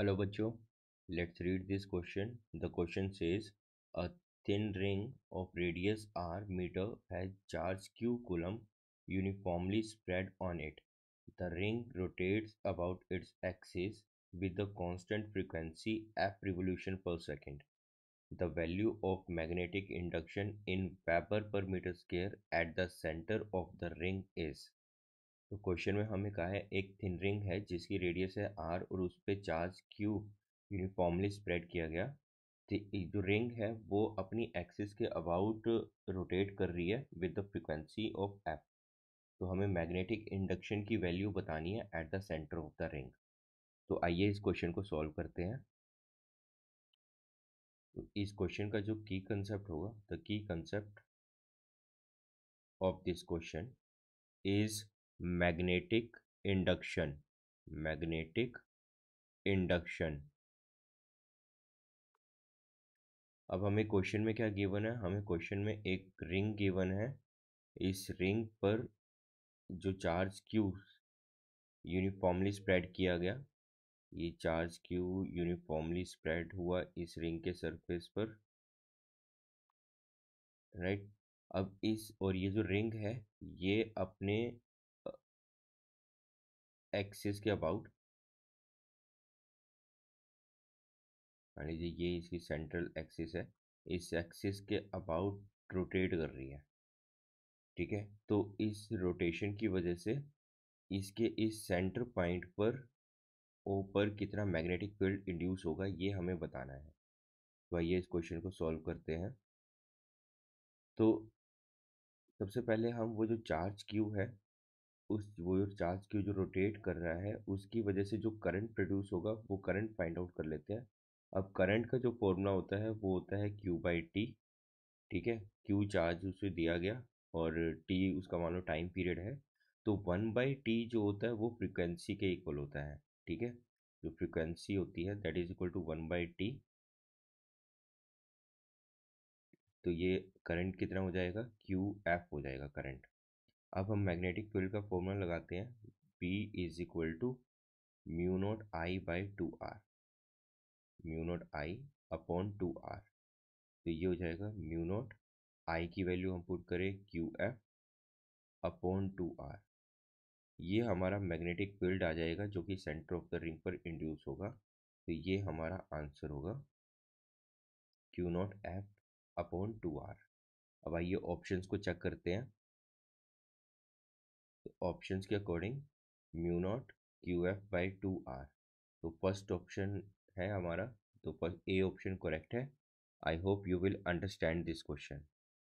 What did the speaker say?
Hello, hello Let's read this question. The question says a thin ring of radius r meter has charge q coulomb uniformly spread on it the ring rotates about its axis with the constant frequency f revolution per second the value of magnetic induction in Weber per meter square at the center of the ring is तो question में हमें कहा है एक thin ring है जिसकी radius है are और उस पर चार्ज क्यू यूनिफॉर्मली स्प्रेड किया गया जो रिंग है वो अपनी एक्सिस के अबाउट रोटेट कर रही है with the frequency of F तो हमें मैग्नेटिक इंडक्शन की वैल्यू बतानी है at the centre of the ring तो आइए इस क्वेश्चन को सॉल्व करते हैं तो इस क्वेश्चन का जो की कंसेप्ट होगा the key concept of this question is magnetic induction magnetic induction अब हमें क्वेश्चन में क्या गिवन है हमें क्वेश्चन में एक रिंग गिवन है इस रिंग पर जो चार्ज क्यू यूनिफॉर्मली स्प्रेड किया गया ये चार्ज क्यू यूनिफॉर्मली स्प्रेड हुआ इस रिंग के सरफेस पर राइट right? अब इस और ये जो रिंग है ये अपने एक्सिस के अबाउट मान लीजिए ये इसकी सेंट्रल एक्सिस है इस एक्सिस के अबाउट रोटेट कर रही है ठीक है तो इस रोटेशन की वजह से इसके इस सेंटर पॉइंट पर ऊपर कितना मैग्नेटिक फील्ड इंड्यूस होगा ये हमें बताना है तो आइए इस क्वेश्चन को सॉल्व करते हैं तो सबसे पहले हम वो जो चार्ज क्यू है उस वो चार्ज की जो रोटेट कर रहा है उसकी वजह से जो करंट प्रोड्यूस होगा वो करंट फाइंड आउट कर लेते हैं अब करंट का जो फॉर्मूला होता है वो होता है क्यू बाई टी ठीक है क्यू चार्ज उसे दिया गया और टी उसका मान लो टाइम पीरियड है तो वन बाई टी जो होता है वो फ्रिक्वेंसी के इक्वल होता है ठीक है जो फ्रिक्वेंसी होती है that is equal to one by T तो ये करंट कितना हो जाएगा क्यू एफ हो जाएगा करंट अब हम मैग्नेटिक फील्ड का फॉर्मूला लगाते हैं P is equal to mu naught I by two R mu naught I upon two R तो ये हो जाएगा म्यू नोट आई की वैल्यू हम पुट करें Q F upon two R ये हमारा मैग्नेटिक फील्ड आ जाएगा जो कि सेंटर ऑफ द रिंग पर इंड्यूस होगा तो ये हमारा आंसर होगा Q naught F upon two R अब आइए ऑप्शंस को चेक करते हैं तो ऑप्शंस के according mu naught Q F by two R तो फर्स्ट ऑप्शन है हमारा तो ए ऑप्शन करेक्ट है I hope you will understand this question